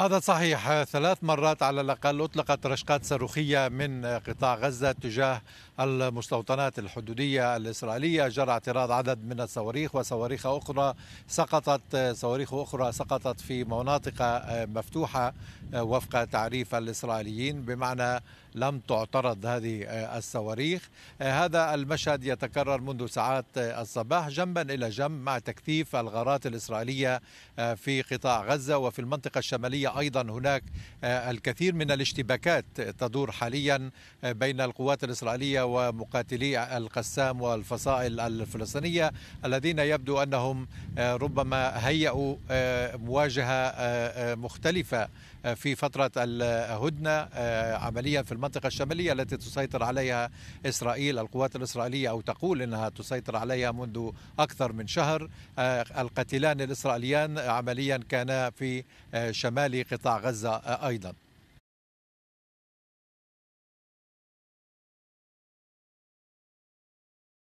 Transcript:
هذا صحيح ثلاث مرات على الأقل أطلقت رشقات صاروخية من قطاع غزة تجاه المستوطنات الحدودية الإسرائيلية جرى اعتراض عدد من الصواريخ وصواريخ أخرى سقطت صواريخ أخرى سقطت في مناطق مفتوحة وفق تعريف الإسرائيليين بمعنى لم تعترض هذه آه، الصواريخ آه، هذا المشهد يتكرر منذ ساعات آه، الصباح جنبا إلى جنب مع تكثيف الغارات الإسرائيلية في قطاع غزة وفي المنطقة الشمالية أيضا هناك الكثير من الاشتباكات تدور حاليا بين القوات الإسرائيلية ومقاتلي القسام والفصائل الفلسطينية الذين يبدو أنهم ربما هيئوا مواجهة مختلفة في فترة الهدنة عمليا في المنطقة المنطقة الشمالية التي تسيطر عليها إسرائيل القوات الإسرائيلية أو تقول أنها تسيطر عليها منذ أكثر من شهر آه، القتيلان الإسرائيليان عمليا كانا في آه، شمال قطاع غزة آه، أيضا